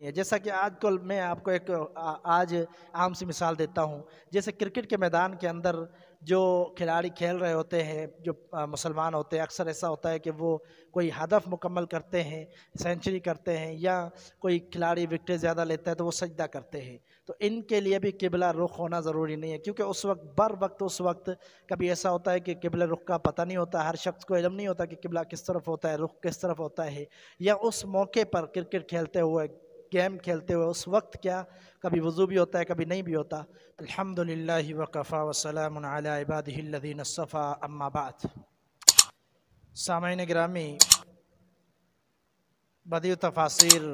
नहीं है जैसा कि आजकल मैं आपको एक आज आम सी मिसाल देता हूँ जैसे क्रिकेट के मैदान के अंदर जो खिलाड़ी खेल रहे होते हैं जो मुसलमान होते हैं अक्सर ऐसा होता है कि वो कोई हदफ मुकम्मल करते हैं सेंचुरी करते हैं या कोई खिलाड़ी विकेट ज़्यादा लेता है तो वो सजदा करते हैं तो इनके लिए भी किबला रुख होना ज़रूरी नहीं है क्योंकि उस वक्त बर वक्त उस वक्त कभी ऐसा होता है कि किबला रुख का पता नहीं होता हर शख्स को इलम नहीं होता कि किबला किस तरफ होता है रुख किस तरफ होता है या उस मौके पर क्रिकेट खेलते हुए गेम खेलते हुए उस वक्त क्या कभी वज़ू भी होता है कभी नहीं भी होता तो अलहमदिल्ला वक़फ़ा वसलम इबादीन सफ़ा अम्माबाद सामिन ग्रामी बदी तफासिर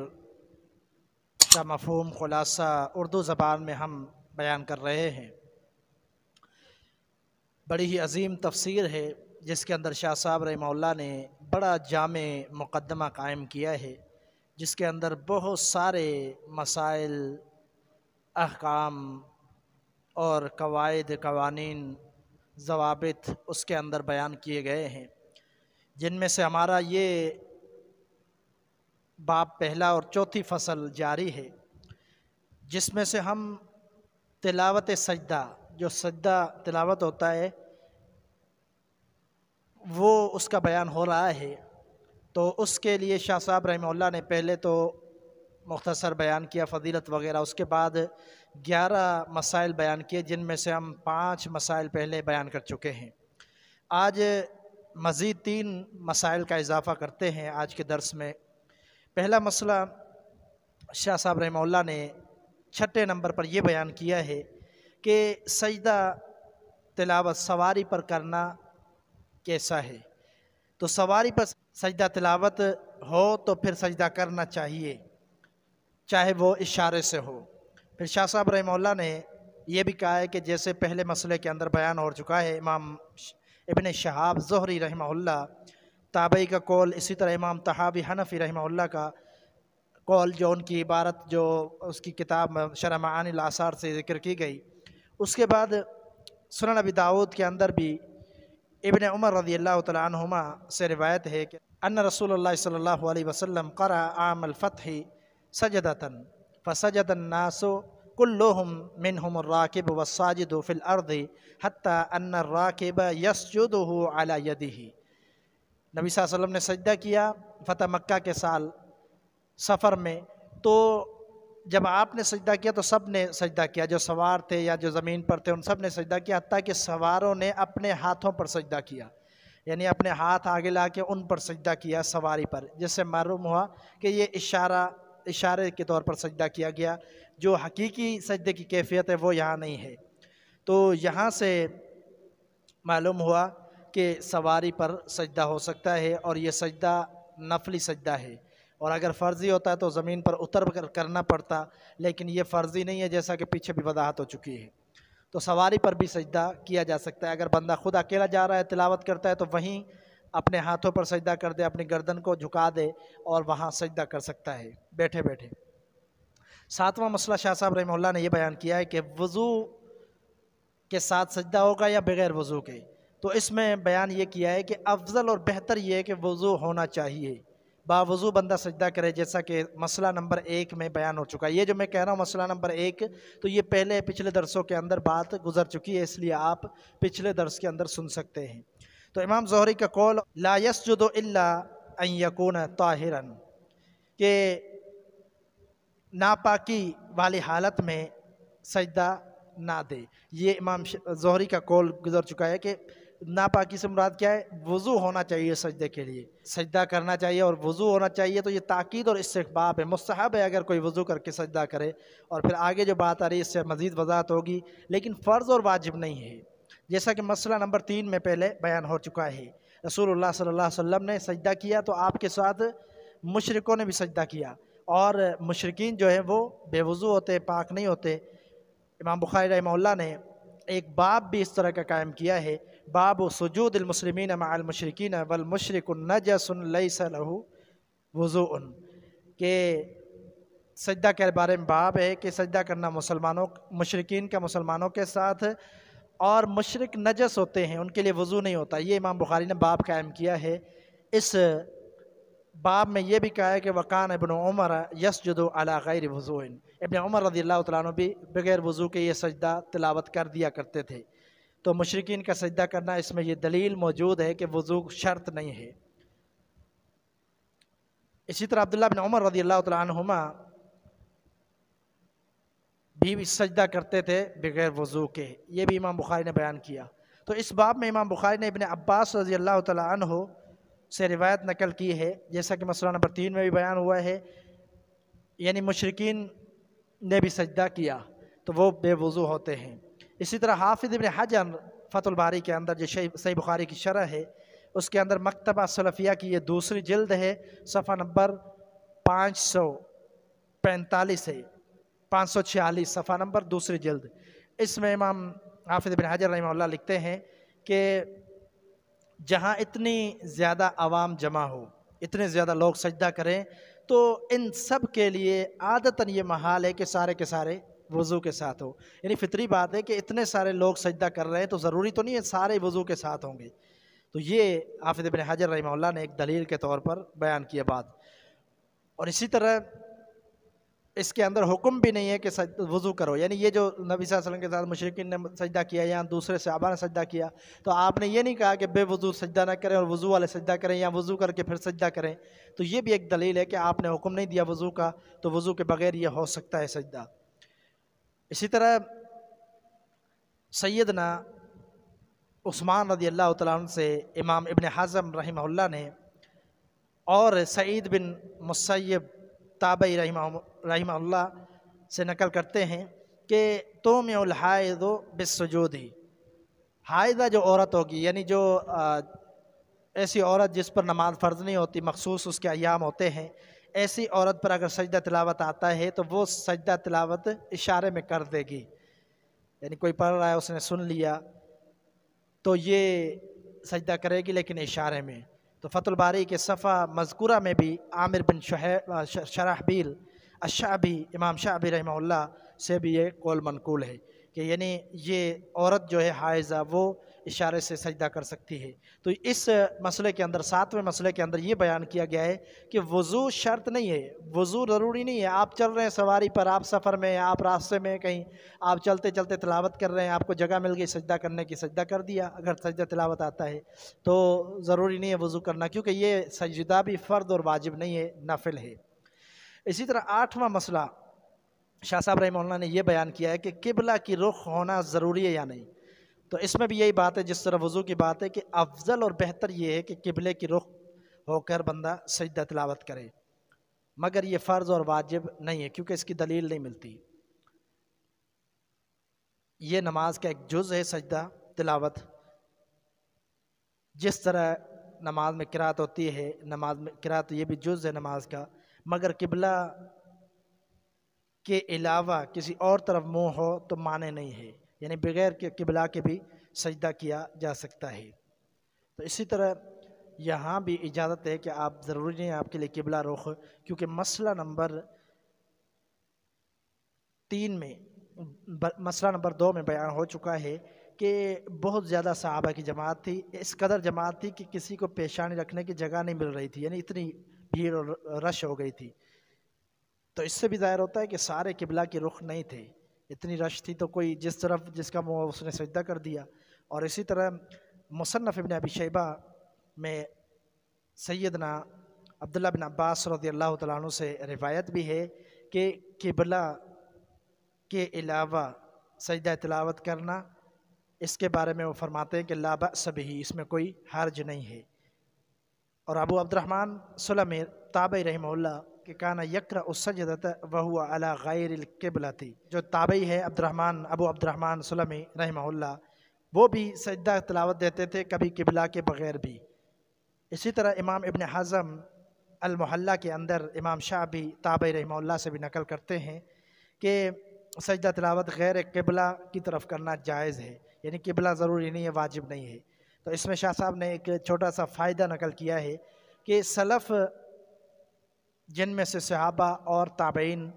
का मफहम ख़ुलासा उर्दू ज़बान में हम बयान कर रहे हैं बड़ी ही अजीम तफसीर है जिसके अंदर शाह साहब रही ने बड़ा जाम मुकदमा कायम किया है जिसके अंदर बहुत सारे मसाइल अहकाम और कवायद कवानीन जवाबित उसके अंदर बयान किए गए हैं जिनमें से हमारा ये बाप पहला और चौथी फसल जारी है जिसमें से हम तिलावत सजदा जो सजदा तिलावत होता है वो उसका बयान हो रहा है तो उसके लिए शाह साहब रहमल्ला ने पहले तो मुख्तसर बयान किया फजीलत वगैरह उसके बाद ग्यारह मसाइल बयान किए जिनमें से हम पाँच मसाइल पहले बयान कर चुके हैं आज मज़ीद तीन मसाइल का इजाफ़ा करते हैं आज के दरस में पहला मसला शाह साहब रहमल्ला ने छठे नंबर पर यह बयान किया है कि सजदा तिलावत सवारी पर करना कैसा है तो सवारी पर सजदा तिलावत हो तो फिर सजदा करना चाहिए चाहे वो इशारे से हो फिर शाह साहब रहमल्ला ने यह भी कहा है कि जैसे पहले मसले के अंदर बयान हो चुका है इमाम इबन शहाब जहरी रहमल्ला ताबई का कौल इसी तरह इमाम तहाबी हनफ़ी रहमल्ला का कौल जो उनकी इबारत जो उसकी किताब शरमान आसार से जिक्र की गई उसके बाद सुन अबी दाऊद के अंदर भी इबन उमर रदी अल्लाह से रवायत है कि अन रसूल सल्ला वसलम कर आम अलफ़ी सजदतन फ़सजदन्नासो कुल्लुहम मिनहुम राकिब वसाजिद फ़िल अर्द हती अन राकिब यसजुद अला यदिही नबी वसल्लम ने सजदा किया फ़तह मक्का के साल सफ़र में तो जब आपने सजदा किया तो सब ने सजदा किया जो सवार थे या जो ज़मीन पर थे उन सब ने सजदा किया हती कि सवारों ने अपने हाथों पर सजदा किया यानी अपने हाथ आगे ला के उन पर सजदा किया सवारी पर जिससे मालूम हुआ कि ये इशारा इशारे के तौर पर सजदा किया गया जो हकीकी सजदे की कैफियत है वो यहाँ नहीं है तो यहाँ से मालूम हुआ कि सवारी पर सजदा हो सकता है और ये सजदा नफली सजदा है और अगर फ़र्ज़ी होता है तो ज़मीन पर उतर कर करना पड़ता लेकिन ये फ़र्ज़ी नहीं है जैसा कि पीछे भी वजाहत हो चुकी है तो सवारी पर भी सजदा किया जा सकता है अगर बंदा खुद अकेला जा रहा है तिलावत करता है तो वहीं अपने हाथों पर सजदा कर दे अपनी गर्दन को झुका दे और वहाँ सजदा कर सकता है बैठे बैठे सातवां मसला शाह साहब रहमल्ला ने यह बयान किया है कि वज़ू के साथ सजदा होगा या बग़ैर वज़ू के तो इसमें बयान ये किया है कि अफजल और बेहतर ये है कि वज़ू होना चाहिए बावजू बंदा सजदा करे जैसा कि मसला नंबर एक में बयान हो चुका है ये जो मैं कह रहा हूँ मसला नंबर एक तो ये पहले पिछले दरसों के अंदर बात गुजर चुकी है इसलिए आप पिछले दरस के अंदर सुन सकते हैं तो इमाम जहरी का कौल लायस जुदो अकून ताहिरन के नापाकी वाली हालत में सजदा ना दे ये इमाम जहरी का कौल गुजर चुका है कि नापाकी से मुराद क्या है वज़ू होना चाहिए सजदे के लिए सजदा करना चाहिए और वज़ू होना चाहिए तो ये ताक़द और इस्तबाब है मस्तहब है अगर कोई वज़ू करके सजदा करे और फिर आगे जो बात आ रही है इससे मज़ीद वजाहत होगी लेकिन फ़र्ज़ और वाजिब नहीं है जैसा कि मसला नंबर तीन में पहले बयान हो चुका है रसूल सल्ला वम ने सजदा किया तो आपके साथ मशरक़ों ने भी सजदा किया और मशरकिन जो है वो बेवज़ू होते पाक नहीं होते इमाम बुखारी रहमल्ला ने एक बाब भी इस तरह का कायम किया है बाब सजूदमसलमिन मालमशरकिन वलमशरकनजसलहू वज़ू के सजदा के बारे में बाब है कि सजदा करना मुसलमानों मशरकिन का मुसलमानों के साथ और मशरक नजस होते हैं उनके लिए वज़ू नहीं होता ये इमाम बुखारी ने बाब कायम किया है इस बाब में यह भी कहा है कि वकान इबन उमर यसजदो अला गैर वज़ून इबन उमर रदील्ला अल्लाह भी बग़ैर वज़ू के ये सजदा तिलावत कर दिया करते थे तो मशरकिन का सजदा करना इसमें यह दलील मौजूद है कि वज़ू शर्त नहीं है इसी तरह अब्दुल्ला बिन उमर रदी अल्लाह तुमा भी सजदा करते थे बगैर वज़ू के ये भी इमाम बुखारी ने बयान किया तो इस बाब में इमाम बुखारी ने इबन अब्बास रजी अल्लाह तह से रिवायत नकल की है जैसा कि मसला नंबर तीन में भी बयान हुआ है यानी मशरकिन ने भी सजदा किया तो वो बेवज़ू होते हैं इसी तरह हाफिज़ इबन हजन फतुलबारी के अंदर जो सही बुखारी की शरह है उसके अंदर मकतबा सलफ़िया की ये दूसरी जल्द है सफ़ा नंबर पाँच सौ पैंतालीस है पाँच सौ छियालीस सफ़ा नंबर दूसरी जल्द इसमें इमाम हाफिज़ बिन हजर रही लिखते हैं कि जहाँ इतनी ज़्यादा आवाम जमा हो इतने ज़्यादा लोग सजदा करें तो इन सब के लिए आदतन ये महाल है कि सारे के सारे वज़ू के साथ हो यानी फितरी बात है कि इतने सारे लोग सजदा कर रहे हैं तो ज़रूरी तो नहीं है सारे वज़ू के साथ होंगे तो ये आफिद बिन हजर रही ने एक दलील के तौर पर बयान किया बात और इसी तरह इसके अंदर हुक्म भी नहीं है कि वज़ू करो यानी ये जो नबी वसल्लम के साथ मशरकिन ने सजदा किया या दूसरे सहाबा ने सजदा किया तो आपने ये नहीं कहा कि बेवज़ू सजदा ना करें और वज़ू वाले सजदा करें या वज़ू करके फिर सजदा करें तो ये भी एक दलील है कि आपने हुक्म नहीं दिया वज़ू का तो वज़ू के बग़ैर ये हो सकता है सजदा इसी तरह सैदना उस्मान रदी अल्लाह तन से इमाम इबन हाजम रही ने और सईद बिन मुसैब ताबई रही से नकल करते हैं कि तोम हायद बिसजूदी हायदा जो औरत होगी यानी जो आ, ऐसी औरत जिस पर नमाज फ़र्ज़ नहीं होती मखसूस उसके अयाम होते हैं ऐसी औरत पर अगर सजदा तिलावत आता है तो वो सजदा तिलावत इशारे में कर देगी यानी कोई पढ़ रहा है उसने सुन लिया तो ये सजदा करेगी लेकिन इशारे में तो फतुलबारी के सफ़ा मजकूरा में भी आमिर बिन शराहबील अशाबी इमाम शाहबी रहमल्ला से भी ये कौल मनकूल है कि यानी ये औरत जो है हायजा वो इशारे से सजदा कर सकती है तो इस मसले के अंदर सातवें मसले के अंदर ये बयान किया गया है कि वज़ू शर्त नहीं है वज़ू ज़रूरी नहीं है आप चल रहे हैं सवारी पर आप सफ़र में आप रास्ते में कहीं आप चलते चलते तलावत कर रहे हैं आपको जगह मिल गई सजदा करने की सजदा कर दिया अगर सजदा तलावत आता है तो ज़रूरी नहीं है वज़ू करना क्योंकि ये सजदा भी फ़र्द और वाजिब नहीं है नफिल है इसी तरह आठवां मसला शाह साहब रही ने यह बयान किया है कि किबला की रुख होना ज़रूरी है या नहीं तो इसमें भी यही बात है जिस तरह वज़ू की बात है कि अफजल और बेहतर ये है कि किबले की रुख होकर बंदा सजदा तलावत करे मगर ये फ़र्ज़ और वाजिब नहीं है क्योंकि इसकी दलील नहीं मिलती ये नमाज का एक जुज़ है सजदा तिलावत जिस तरह नमाज में किरात होती है नमाज में किरात ये भी जुज़ है नमाज का मगर किबला के अलावा किसी और तरफ मुंह हो तो माने नहीं है यानी बगैर के किबला के भी सजदा किया जा सकता है तो इसी तरह यहाँ भी इजाज़त है कि आप ज़रूरी नहीं आपके लिए किबला रुख क्योंकि मसला नंबर तीन में मसला नंबर दो में बयान हो चुका है कि बहुत ज़्यादा सहाबा की जमात थी इस कदर जमात थी कि किसी को पेशानी रखने की जगह नहीं मिल रही थी यानी इतनी भीड़ और रश हो गई थी तो इससे भी ज़ाहिर होता है कि सारे किबला के रुख नहीं थे इतनी रश थी तो कोई जिस तरफ जिसका मुँह उसने सजदा कर दिया और इसी तरह मुसनफ़ इबन अबी शैबा में सैदना अब्दुल्ला बिन अब्बास रदी अल्लाह तु से रिवायत भी है कि किबला के अलावा सजदा तलावत करना इसके बारे में वो फरमाते हैं कि लाबा सभी इसमें कोई हर्ज नहीं है और अबू अब्दुलरहमान सलम ताब रही कि काना यक्र उसजदत वह अला गैर थी जो ताबई है अब्दुलरहमान अबू अब्दुलरहमान सलमी रहमल्ला वो भी सजदा तलावत देते थे कभी किबला के बग़ैर भी इसी तरह इमाम इबन हज़म अलमहल्ला के अंदर इमाम शाह भी ताब रहमल्ला से भी नकल करते हैं कि सजदा तलावत गैर किबला की तरफ करना जायज़ है यानी किबला ज़रूरी नहीं है वाजिब नहीं है तो इसमें शाह साहब ने एक छोटा सा फ़ायदा नकल किया है कि सलफ़ जिनमें से सहाबा और ताबेन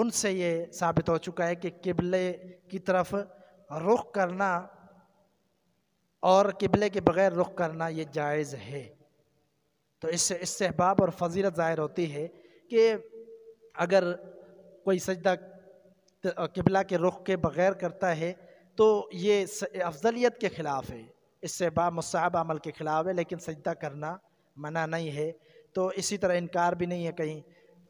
उनसे ये साबित हो चुका है कि किबले की तरफ रुख करना और किबले के बग़ैर रुख करना ये जायज़ है तो इससे सहबाब और फजीलत ज़ाहिर होती है कि अगर कोई सजदा किबला के रुख के बग़ैर करता है तो ये अफजलियत के ख़िलाफ़ है इससे बाब मुस्ब अमल के ख़िलाफ़ है लेकिन सजदा करना मना नहीं है तो इसी तरह इनकार भी नहीं है कहीं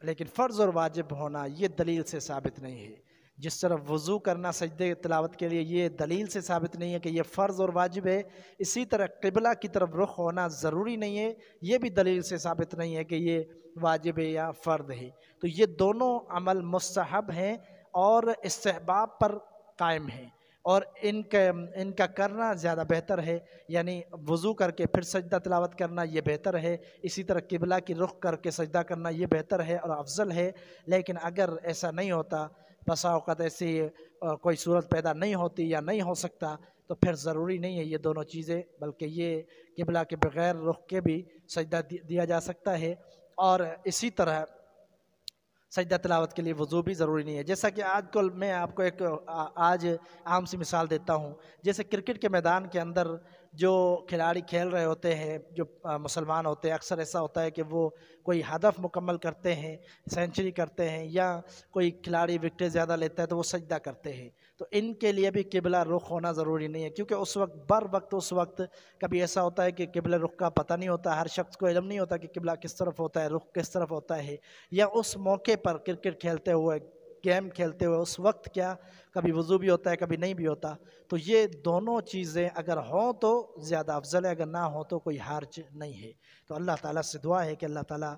लेकिन फ़र्ज़ और वाजिब होना ये दलील से साबित नहीं है जिस तरह वज़ू करना सजदे तलावत के लिए ये दलील से साबित नहीं है कि यह फ़र्ज़ और वाजिब है इसी तरह किबला की तरफ रुख होना ज़रूरी नहीं है ये भी दलील से साबित नहीं है कि ये वाजिब है या फ़र्द है तो ये दोनों अमल मस्तहब हैं और इसबाब पर कायम हैं और इनके इनका करना ज़्यादा बेहतर है यानी वज़ू करके फिर सजदा तलावत करना ये बेहतर है इसी तरह किबला की रुख करके सजदा करना ये बेहतर है और अफजल है लेकिन अगर ऐसा नहीं होता बसा ऐसी कोई सूरत पैदा नहीं होती या नहीं हो सकता तो फिर ज़रूरी नहीं है ये दोनों चीज़ें बल्कि ये किबला के बग़ैर रुख के भी सजदा दिया जा सकता है और इसी तरह सजदा तलावत के लिए वज़ू भी ज़रूरी नहीं है जैसा कि आज कल मैं आपको एक आज आम सी मिसाल देता हूँ जैसे क्रिकेट के मैदान के अंदर जो खिलाड़ी खेल रहे होते हैं जो मुसलमान होते हैं अक्सर ऐसा होता है कि वो कोई हदफ मुकम्मल करते हैं सेंचुरी करते हैं या कोई खिलाड़ी विकटें ज़्यादा लेता है तो वो सजदा करते हैं तो इनके लिए भी किबला रुख होना ज़रूरी नहीं है क्योंकि उस वक्त बर वक्त उस वक्त कभी ऐसा होता है कि किबला रुख का पता नहीं होता हर शख्स को इलम नहीं होता कि किबला किस तरफ होता है रुख किस तरफ होता है या उस मौके पर क्रिकेट खेलते हुए गेम खेलते हुए उस वक्त क्या कभी वज़ू भी होता है कभी नहीं भी होता तो ये दोनों चीज़ें अगर हों तो ज़्यादा अफजल है अगर ना हो तो कोई हार्ज नहीं है तो अल्लाह ताला से दुआ है कि अल्लाह ताला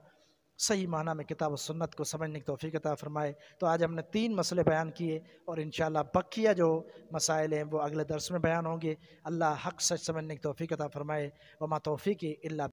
सही माना में किताब सुन्नत को समझने की तोफ़ी अता फ़रमाए तो आज हमने तीन मसले बयान किए और इन बकिया जो मसाइल हैं वो अगले दरस में बयान होंगे अल्लाह हक सच समझने की तोफ़ी अता फ़रमाए वमा तोफ़ी की अल्ला